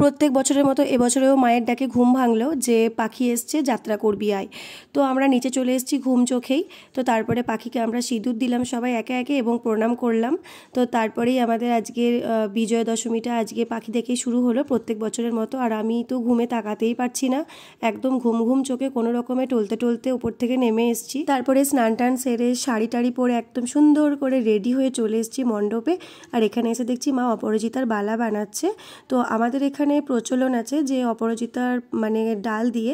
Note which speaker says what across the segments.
Speaker 1: প্রত্যেক বছরের মতো এবছরেও মায়ের ডাকে ঘুম ভাঙলো যে পাখি এসছে যাত্রা করবি আয় তো আমরা নিচে চলে এসেছি ঘুম চোখেই তো তারপরে পাখিকে আমরা সিঁদুর দিলাম সবাই একে একে এবং প্রণাম করলাম তো তারপরেই আমাদের আজকের বিজয় দশমীটা আজকে পাখি দেখেই শুরু হলো প্রত্যেক বছরের মতো আর আমি তো ঘুমে তাকাতেই পারছি না একদম ঘুম ঘুম চোখে কোনো রকমে টলতে টলতে উপর থেকে নেমে এসছি তারপরে স্নান টান সেরে শাড়ি টাড়ি পরে একদম সুন্দর করে রেডি হয়ে চলে এসেছি মণ্ডপে আর এখানে এসে দেখছি মা অপরাজিতার বালা বানাচ্ছে তো আমাদের এখানে এখানে প্রচলন আছে যে অপরাজিতার মানে ডাল দিয়ে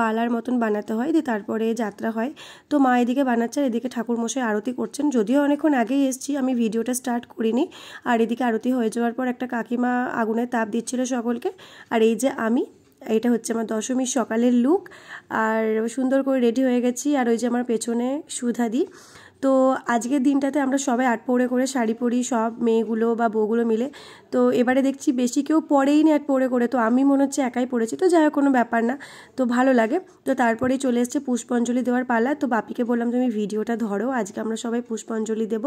Speaker 1: বালার মতন বানাতে হয় দিয়ে তারপরে যাত্রা হয় তো মা এদিকে বানাচ্ছে আর এদিকে ঠাকুরমশাই আরতি করছেন যদিও অনেকক্ষণ আগেই এসেছি আমি ভিডিওটা স্টার্ট করিনি আর এদিকে আরতি হয়ে যাওয়ার পর একটা কাকিমা আগুনে তাপ দিচ্ছিল সকলকে আর এই যে আমি এটা হচ্ছে আমার দশমীর সকালের লুক আর সুন্দর করে রেডি হয়ে গেছি আর ওই যে আমার পেছনে সুধাদি তো আজকের দিনটাতে আমরা সবাই আট পড়ে করে শাড়ি পরি সব মেয়েগুলো বা বউগুলো মিলে তো এবারে দেখছি বেশি কেউ পড়েই না পড়ে করে তো আমি মনে হচ্ছে একাই পড়েছি তো যাই কোনো ব্যাপার না তো ভালো লাগে তো তারপরেই চলে এসছে পুষ্পাঞ্জলি দেওয়ার পালা তো বাপিকে বললাম তুমি ভিডিওটা ধরো আজকে আমরা সবাই পুষ্পাঞ্জলি দেব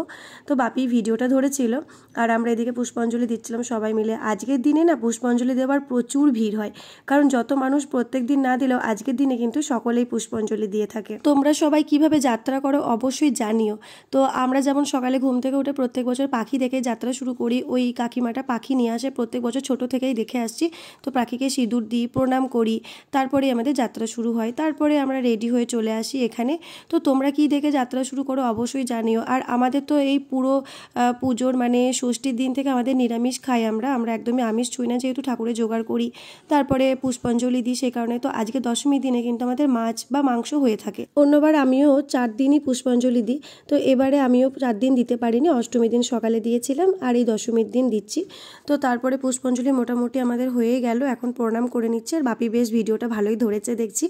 Speaker 1: তো বাপি ভিডিওটা ধরেছিল আর আমরা এদিকে পুষ্পাঞ্জলি দিচ্ছিলাম সবাই মিলে আজকের দিনে না পুষ্পাঞ্জলি দেওয়ার প্রচুর ভিড় হয় কারণ যত মানুষ প্রত্যেক দিন না দিলেও আজকের দিনে কিন্তু সকলেই পুষ্পাঞ্জলি দিয়ে থাকে তোমরা সবাই কিভাবে যাত্রা করো অবশ্যই জানিও তো আমরা যেমন সকালে ঘুম থেকে উঠে প্রত্যেক বছর পাখি দেখে যাত্রা শুরু করি ওই কাকিমাটা পাখি নিয়ে আসে প্রত্যেক বছর ছোট থেকেই দেখে আসছি তো পাখিকে সিঁদুর দিই প্রণাম করি তারপরে আমাদের যাত্রা শুরু হয় তারপরে আমরা রেডি হয়ে চলে আসি এখানে তো তোমরা কি দেখে যাত্রা শুরু করো অবশ্যই জানিও আর আমাদের তো এই পুরো পুজোর মানে ষষ্ঠীর দিন থেকে আমাদের নিরামিষ খাই আমরা আমরা একদমই আমিষ ছুঁই না যেহেতু ঠাকুরে জোগাড় করি তারপরে পুষ্পাঞ্জলি দিই সে কারণে তো আজকে দশমী দিনে কিন্তু আমাদের মাছ বা মাংস হয়ে থাকে অন্যবার আমিও চার দিনই পুষ্পাঞ্জলি দিই তো এবারে আমিও চার দিন দিতে পারিনি অষ্টমীর দিন সকালে দিয়েছিলাম আর এই দশমীর দিন দিচ্ছি তো তারপরে পুষ্পঞ্জলি মোটামুটি আমাদের হয়ে গেল এখন প্রণাম করে নিচ্ছে আর বাপি বেশ ভিডিওটা ভালোই ধরেছে দেখছি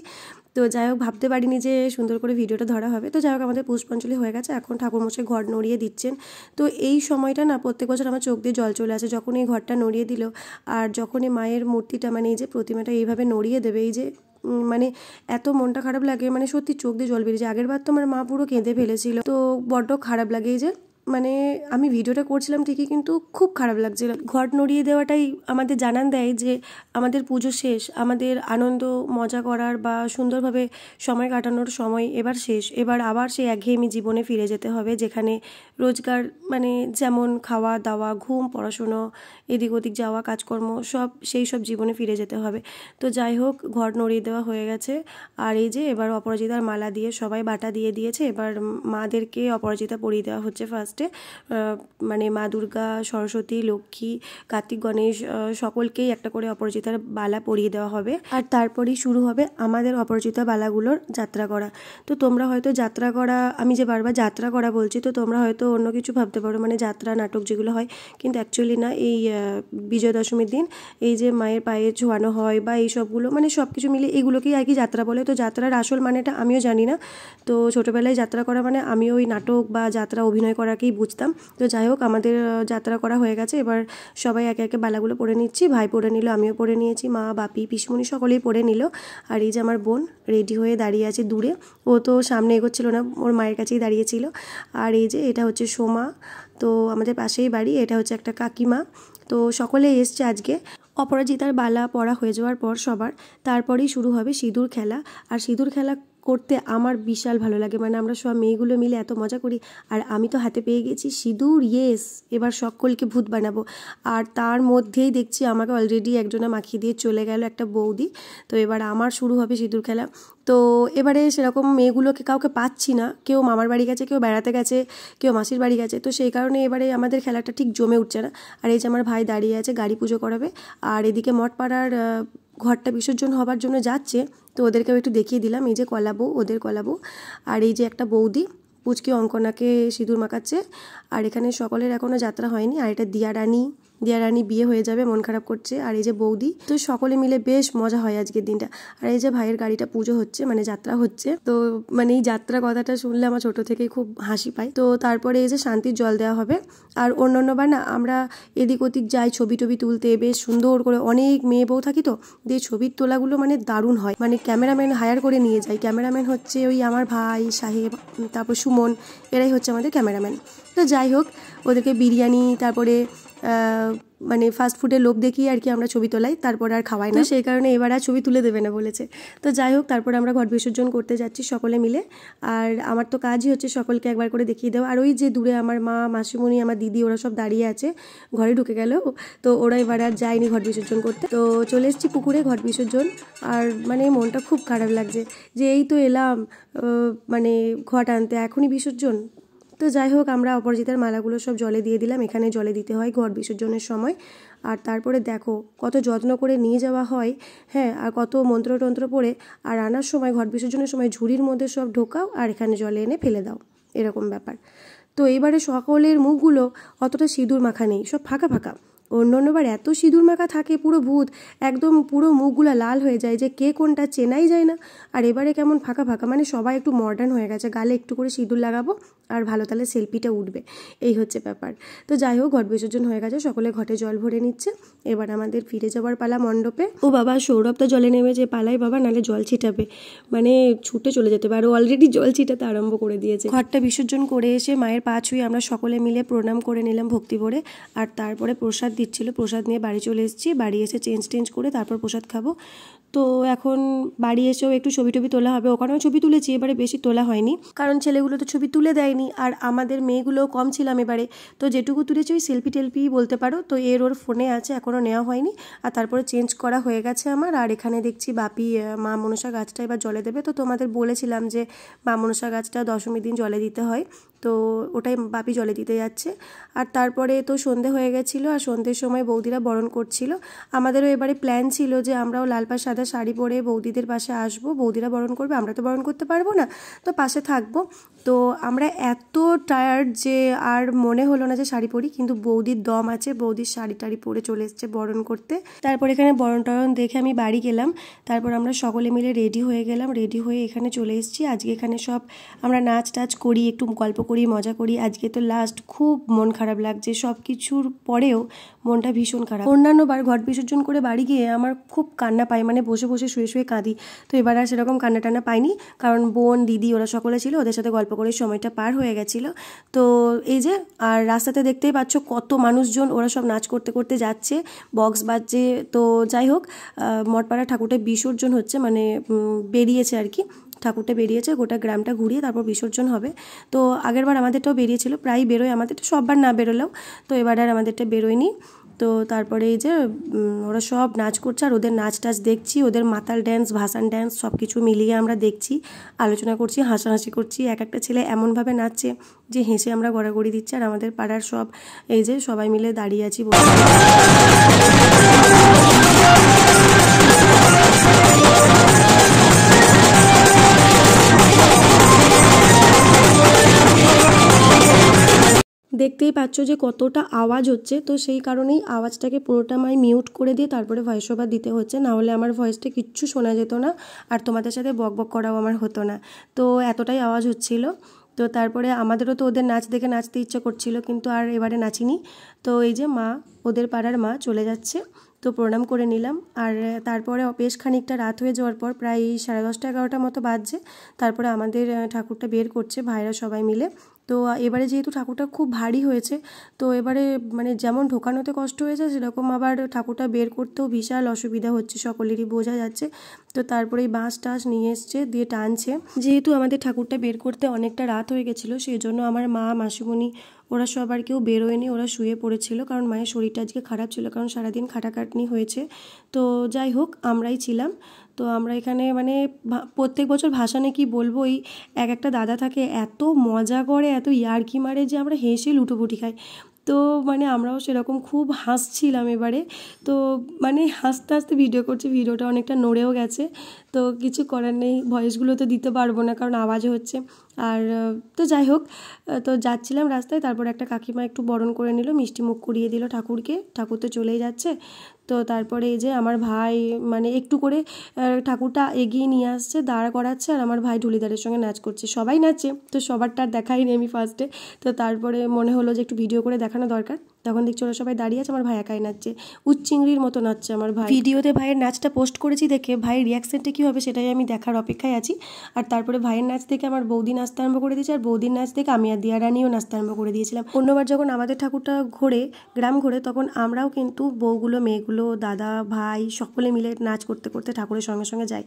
Speaker 1: তো যাই হোক ভাবতে পারিনি যে সুন্দর করে ভিডিওটা ধরা হবে তো যাই হোক আমাদের পুষ্পাঞ্জলি হয়ে গেছে এখন ঠাকুরমশাই ঘর নড়িয়ে দিচ্ছেন তো এই সময়টা না প্রত্যেক বছর আমার চোখ দিয়ে জল চলে আসে যখন এই ঘরটা নড়িয়ে দিল আর যখন এই মায়ের মূর্তিটা মানে এই যে প্রতিমাটা এইভাবে নড়িয়ে দেবে এই যে মানে এত মনটা খারাপ লাগে মানে সত্যি চোখ দিয়ে জল বেরিয়েছে আগের বার তো আমার মা পুরো কেঁদে ফেলেছিল তো বড্ড খারাপ লাগে এই যে মানে আমি ভিডিওটা করছিলাম ঠিকই কিন্তু খুব খারাপ লাগছিল ঘট নড়িয়ে দেওয়াটাই আমাদের জানান দেয় যে আমাদের পুজো শেষ আমাদের আনন্দ মজা করার বা সুন্দরভাবে সময় কাটানোর সময় এবার শেষ এবার আবার সেই একঘেয়েমি জীবনে ফিরে যেতে হবে যেখানে রোজগার মানে যেমন খাওয়া দাওয়া ঘুম পড়াশুনো এদিক ওদিক যাওয়া কাজকর্ম সব সেই সব জীবনে ফিরে যেতে হবে তো যাই হোক ঘট নড়িয়ে দেওয়া হয়ে গেছে আর এই যে এবার অপরাজিতার মালা দিয়ে সবাই বাটা দিয়ে দিয়েছে এবার মাদেরকে অপরাজিতা পরিয়ে দেওয়া হচ্ছে ফার্স্ট লাস্টে মানে মা দুর্গা সরস্বতী লক্ষ্মী কার্তিক গণেশ সকলকেই একটা করে অপরাজিতার বালা পরিয়ে দেওয়া হবে আর তারপরেই শুরু হবে আমাদের অপরাজিতা বালাগুলোর যাত্রা করা তো তোমরা হয়তো যাত্রা করা আমি যে বারবার যাত্রা করা বলছি তো তোমরা হয়তো অন্য কিছু ভাবতে পারো মানে যাত্রা নাটক যেগুলো হয় কিন্তু অ্যাকচুয়ালি না এই বিজয় দশমীর দিন এই যে মায়ের পায়ে ছোঁয়ানো হয় বা এই সবগুলো মানে সব কিছু মিলে এগুলোকেই আর কি যাত্রা বলে তো যাত্রার আসল মানেটা আমিও জানি না তো ছোটোবেলায় যাত্রা করা মানে আমিও ওই নাটক বা যাত্রা অভিনয় করাকে থেকেই বুঝতাম তো যাই হোক আমাদের যাত্রা করা হয়ে গেছে এবার সবাই একে একে বালাগুলো পরে নিচ্ছি ভাই পরে নিল আমিও পরে নিয়েছি মা বাপি পিসমণি সকলেই পরে নিল আর এই যে আমার বোন রেডি হয়ে দাঁড়িয়ে আছে দূরে ও তো সামনে এগোচ্ছিল না ওর মায়ের কাছেই দাঁড়িয়েছিল আর এই যে এটা হচ্ছে সোমা তো আমাদের পাশেই বাড়ি এটা হচ্ছে একটা কাকিমা তো সকলে এসছে আজকে অপরাজিতার বালা পড়া হয়ে যাওয়ার পর সবার তারপরেই শুরু হবে সিঁদুর খেলা আর সিঁদুর খেলা করতে আমার বিশাল ভালো লাগে মানে আমরা সব মেয়েগুলো মিলে এত মজা করি আর আমি তো হাতে পেয়ে গেছি সিঁদুর ইয়েস এবার সকলকে ভূত বানাবো আর তার মধ্যেই দেখছি আমাকে অলরেডি একজনা মাখিয়ে দিয়ে চলে গেল একটা বৌদি তো এবার আমার শুরু হবে সিঁদুর খেলা তো এবারে সেরকম মেয়েগুলোকে কাউকে পাচ্ছি না কেউ মামার বাড়ি গেছে কেউ বেড়াতে গেছে কেউ মাসির বাড়ি গেছে তো সেই কারণে এবারে আমাদের খেলাটা ঠিক জমে উঠছে না আর এই যে আমার ভাই দাঁড়িয়ে আছে গাড়ি পুজো করাবে আর এদিকে মঠ পাড়ার ঘরটা বিসর্জন হবার জন্য যাচ্ছে তো ওদেরকেও একটু দেখিয়ে দিলাম এই যে কলাবো ওদের কলাবো আর এই যে একটা বৌদি পুচকি অঙ্কনাকে সিঁদুর মাখাচ্ছে আর এখানে সকলের এখনও যাত্রা হয়নি আর এটা দিয়া রানী দিয়া রানী বিয়ে হয়ে যাবে মন খারাপ করছে আর এই যে বৌদি তো সকলে মিলে বেশ মজা হয় আজকের দিনটা আর এই যে ভাইয়ের গাড়িটা পুজো হচ্ছে মানে যাত্রা হচ্ছে তো মানে এই যাত্রা কথাটা শুনলে আমার ছোট থেকে খুব হাসি পায় তো তারপরে এই যে শান্তির জল দেওয়া হবে আর অন্য বার না আমরা এদিক ওদিক যাই ছবি টবি তুলতে বেশ সুন্দর করে অনেক মেয়ে বউ থাকি তো দিয়ে ছবির তোলাগুলো মানে দারুণ হয় মানে ক্যামেরাম্যান হায়ার করে নিয়ে যাই ক্যামেরাম্যান হচ্ছে ওই আমার ভাই সাহেব তারপর সুমন এরাই হচ্ছে আমাদের ক্যামেরাম্যান তো যাই হোক ওদেরকে বিরিয়ানি তারপরে মানে ফাস্ট ফুডে লোভ দেখিয়ে আর কি আমরা ছবি তোলাই তারপর আর খাওয়াই না সেই কারণে এবার আর ছবি তুলে দেবে না বলেছে তো যাই হোক তারপর আমরা ঘট বিসর্জন করতে যাচ্ছি সকলে মিলে আর আমার তো কাজই হচ্ছে সকলকে একবার করে দেখিয়ে দেওয়া আর ওই যে দূরে আমার মা মাসিমণি আমার দিদি ওরা সব দাঁড়িয়ে আছে ঘরে ঢুকে গেল তো ওরা এবার আর যায়নি ঘট বিসর্জন করতে তো চলে এসেছি পুকুরে ঘট বিসর্জন আর মানে মনটা খুব খারাপ লাগছে যে এই তো এলাম মানে ঘট আনতে এখনই বিসর্জন তো যাই হোক আমরা অপরাজিতার মালাগুলো সব জলে দিয়ে দিলাম এখানে জলে দিতে হয় ঘর বিসর্জনের সময় আর তারপরে দেখো কত যত্ন করে নিয়ে যাওয়া হয় হ্যাঁ আর কত মন্ত্র টন্ত্র পরে আর আনার সময় ঘর বিসর্জনের সময় ঝুড়ির মধ্যে সব ঢোকাও আর এখানে জলে এনে ফেলে দাও এরকম ব্যাপার তো এবারে সকলের মুখগুলো অতটা সিঁদুর মাখা নেই সব ফাঁকা ফাঁকা অন্য অন্যবার এত সিঁদুর মাখা থাকে পুরো ভূত একদম পুরো মুখগুলো লাল হয়ে যায় যে কে কোনটা চেনাই যায় না আর এবারে কেমন ফাঁকা ফাঁকা মানে সবাই একটু মডার্ন হয়ে গেছে গালে একটু করে সিঁদুর লাগাবো আর ভালো তাহলে সেলফিটা উঠবে এই হচ্ছে ব্যাপার তো যাই হোক ঘট বিসর্জন হয়ে গেছে সকলে ঘটে জল ভরে নিচ্ছে এবার আমাদের ফিরে যাওয়ার পালা মণ্ডপে ও বাবা সৌরভ তো জলে নেমে যে পালাই বাবা নালে জল ছিটাবে মানে ছুটে চলে যেতে পারে অলরেডি জল ছিটাতে আরম্ভ করে দিয়েছে ঘটটা বিসর্জন করে এসে মায়ের পা ছুঁয়ে আমরা সকলে মিলে প্রণাম করে নিলাম ভক্তি ভরে আর তারপরে প্রসাদ দিচ্ছিল প্রসাদ নিয়ে বাড়ি চলে এসেছি বাড়ি এসে চেঞ্জ টেঞ্জ করে তারপর প্রসাদ খাবো তো এখন বাড়ি এসেও একটু ছবি টবি তোলা হবে ওখানেও ছবি তুলেছি এবারে বেশি তোলা হয়নি কারণ ছেলেগুলো তো ছবি তুলে দেয়নি আর আমাদের মেয়েগুলোও কম ছিলাম এবারে তো যেটুকু তুলেছি ওই সেলফি টেলফি বলতে পারো তো এর ওর ফোনে আছে এখনও নেওয়া হয়নি আর তারপরে চেঞ্জ করা হয়ে গেছে আমার আর এখানে দেখছি বাপি মা মনসা গাছটা এবার জলে দেবে তো তোমাদের বলেছিলাম যে মা মনসা গাছটা দশমীর দিন জলে দিতে হয় তো ওটাই বাপি জলে দিতে যাচ্ছে আর তারপরে তো সন্ধে হয়ে গেছিলো আর সন্ধ্যের সময় বৌদিরা বরণ করছিল আমাদেরও এবারে প্ল্যান ছিল যে আমরাও লাল সাদা শাড়ি পরে বৌদিদের পাশে আসবো বৌদিরা বরণ করবে আমরা তো বরণ করতে পারবো না তো পাশে থাকবো তো আমরা এত টায়ার্ড যে আর মনে হলো না যে শাড়ি পরি কিন্তু বৌদির দম আছে বৌদির শাড়ি টাড়ি পরে চলে এসছে বরণ করতে তারপর এখানে বরণ টরণ দেখে আমি বাড়ি গেলাম তারপর আমরা সকলে মিলে রেডি হয়ে গেলাম রেডি হয়ে এখানে চলে এসেছি আজকে এখানে সব আমরা নাচ টাচ করি একটু গল্প করি করি মজা করি আজকে তো লাস্ট খুব মন খারাপ লাগছে সব কিছুর পরেও মনটা ভীষণ খারাপ অন্যান্য বার ঘট বিসর্জন করে বাড়ি গিয়ে আমার খুব কান্না পাই মানে বসে বসে শুয়ে শুয়ে কাঁদি তো এবার আর সেরকম কান্না টান্না পাইনি কারণ বোন দিদি ওরা সকলে ছিল ওদের সাথে গল্প করে সময়টা পার হয়ে গেছিলো তো এই যে আর রাস্তাতে দেখতেই পাচ্ছ কত মানুষজন ওরা সব নাচ করতে করতে যাচ্ছে বক্স বাজছে তো যাই হোক মটপাড়া ঠাকুরটা বিসর্জন হচ্ছে মানে বেরিয়েছে আর কি ঠাকুরটা বেরিয়েছে গোটা গ্রামটা ঘুরিয়ে তারপর বিসর্জন হবে তো আগেরবার আমাদেরটাও বেরিয়েছিল প্রায় বেরোয় আমাদেরটা সববার না বেরোলেও তো এবার আর আমাদেরটা বেরোয়নি তো তারপরে এই যে ওরা সব নাচ করছে আর ওদের নাচ টাচ দেখছি ওদের মাতাল ড্যান্স ভাসান ড্যান্স সব কিছু মিলিয়ে আমরা দেখছি আলোচনা করছি হাসাহাসি করছি এক একটা ছেলে এমনভাবে নাচছে যে হেসে আমরা গড়াগড়ি দিচ্ছি আর আমাদের পাড়ার সব এই যে সবাই মিলে দাঁড়িয়ে আছি বসে দেখতেই পাচ্ছ যে কতটা আওয়াজ হচ্ছে তো সেই কারণেই আওয়াজটাকে পুরোটা আমায় মিউট করে দিয়ে তারপরে ভয়েস ওভার দিতে হচ্ছে নাহলে আমার ভয়েসটা কিচ্ছু শোনা যেত না আর তোমাদের সাথে বক বক করাও আমার হতো না তো এতটাই আওয়াজ হচ্ছিল তো তারপরে আমাদেরও তো ওদের নাচ দেখে নাচতে ইচ্ছা করছিল কিন্তু আর এবারে নাচিনি তো এই যে মা ওদের পাড়ার মা চলে যাচ্ছে তো প্রণাম করে নিলাম আর তারপরে বেশ খানিকটা রাত হয়ে যাওয়ার পর প্রায় সাড়ে দশটা এগারোটার মতো বাজছে তারপরে আমাদের ঠাকুরটা বের করছে ভাইরা সবাই মিলে তো এবারে যেহেতু ঠাকুরটা খুব ভারী হয়েছে তো এবারে মানে যেমন ঢোকানোতে কষ্ট হয়েছে সেরকম আবার ঠাকুরটা বের করতেও বিশাল অসুবিধা হচ্ছে সকলেরই বোঝা যাচ্ছে তো তারপরে এই বাঁশ টাশ নিয়ে এসছে দিয়ে টানছে যেহেতু আমাদের ঠাকুরটা বের করতে অনেকটা রাত হয়ে গেছিলো সেই জন্য আমার মা মাসিমণি ওরা সবার কেউ বেরোয়নি ওরা শুয়ে পড়েছিল কারণ মায়ের শরীরটা আজকে খারাপ ছিল কারণ সারাদিন খাটাখাটনি হয়েছে তো যাই হোক আমরাই ছিলাম তো আমরা এখানে মানে প্রত্যেক বছর ভাসানে নাকি বলবো ওই এক একটা দাদা থাকে এত মজা করে এত ইয়ারকি মারে যে আমরা হেসে লুটোপুটি খাই তো মানে আমরাও সেরকম খুব হাসছিলাম এবারে তো মানে হাসতে হাসতে ভিডিও করছি ভিডিওটা অনেকটা নড়েও গেছে তো কিছু করার নেই ভয়েসগুলো তো দিতে পারবো না কারণ আওয়াজ হচ্ছে আর তো যাই হোক তো যাচ্ছিলাম রাস্তায় তারপর একটা কাকিমা একটু বরণ করে নিল মিষ্টি মুখ করিয়ে দিল ঠাকুরকে ঠাকুর তো চলেই যাচ্ছে তো তারপরে এই যে আমার ভাই মানে একটু করে ঠাকুরটা এগিয়ে নিয়ে আসছে দাঁড়া করাচ্ছে আর আমার ভাই ঢুলিদারের সঙ্গে নাচ করছে সবাই নাচে তো সবারটা আর দেখাইনি আমি ফার্স্টে তো তারপরে মনে হলো যে একটু ভিডিও করে দেখানো দরকার তখন দেখছি ওরা সবাই দাঁড়িয়ে আছে আমার ভাই একাই নাচছে উচ্চিংড়ির মতো নাচছে আমার ভাই ভিডিওতে ভাইয়ের নাচটা পোস্ট করেছি দেখে ভাইয়ের রিয়াকশনটা কী হবে সেটাই আমি দেখার অপেক্ষায় আছি আর তারপরে ভাইয়ের নাচ দেখে আমার বৌদি নাচতে আরম্ভ করে দিয়েছে আর বৌদির নাচ দেখে আমি আর দিয়া রানীও নাচতে আরম্ভ করে দিয়েছিলাম অন্যবার যখন আমাদের ঠাকুরটা ঘোরে গ্রাম ঘোরে তখন আমরাও কিন্তু বউগুলো মেয়েগুলো দাদা ভাই সকলে মিলে নাচ করতে করতে ঠাকুরের সঙ্গে সঙ্গে যাই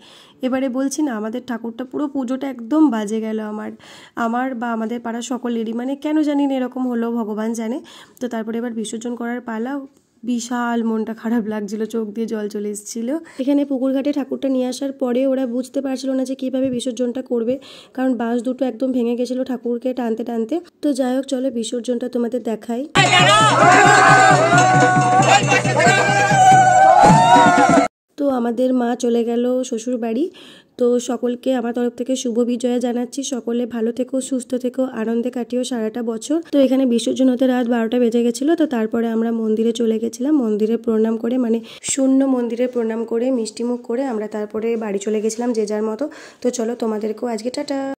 Speaker 1: এবারে বলছি না আমাদের ঠাকুরটা পুরো পুজোটা একদম বাজে গেল আমার আমার বা আমাদের পাড়া সকলেরই মানে কেন জানি না এরকম হলো ভগবান জানে তো তারপরে এবার এবার বিসর্জন করার পালা বিশাল মনটা খারাপ লাগছিল চোখ দিয়ে জল চলে এসেছিলো এখানে পুকুরঘাটে ঠাকুরটা নিয়ে আসার পরে ওরা বুঝতে পারছিল না যে কীভাবে বিসর্জনটা করবে কারণ বাঁশ দুটো একদম ভেঙে গেছিলো ঠাকুরকে টানতে টানতে তো যাই হোক চলো বিসর্জনটা তোমাদের দেখাই তো আমাদের মা চলে গেল শ্বশুর বাড়ি তো সকলকে আমার তরফ থেকে শুভ বিজয়া জানাচ্ছি সকলে ভালো থেকো সুস্থ থেকো আনন্দে কাটিও সারাটা বছর তো এখানে বিসর্জন হতে রাত বারোটা বেজে গেছিলো তো তারপরে আমরা মন্দিরে চলে গেছিলাম মন্দিরে প্রণাম করে মানে শূন্য মন্দিরে প্রণাম করে মিষ্টিমুখ করে আমরা তারপরে বাড়ি চলে গেছিলাম যে যার মতো তো চলো তোমাদেরকেও আজকে টাটা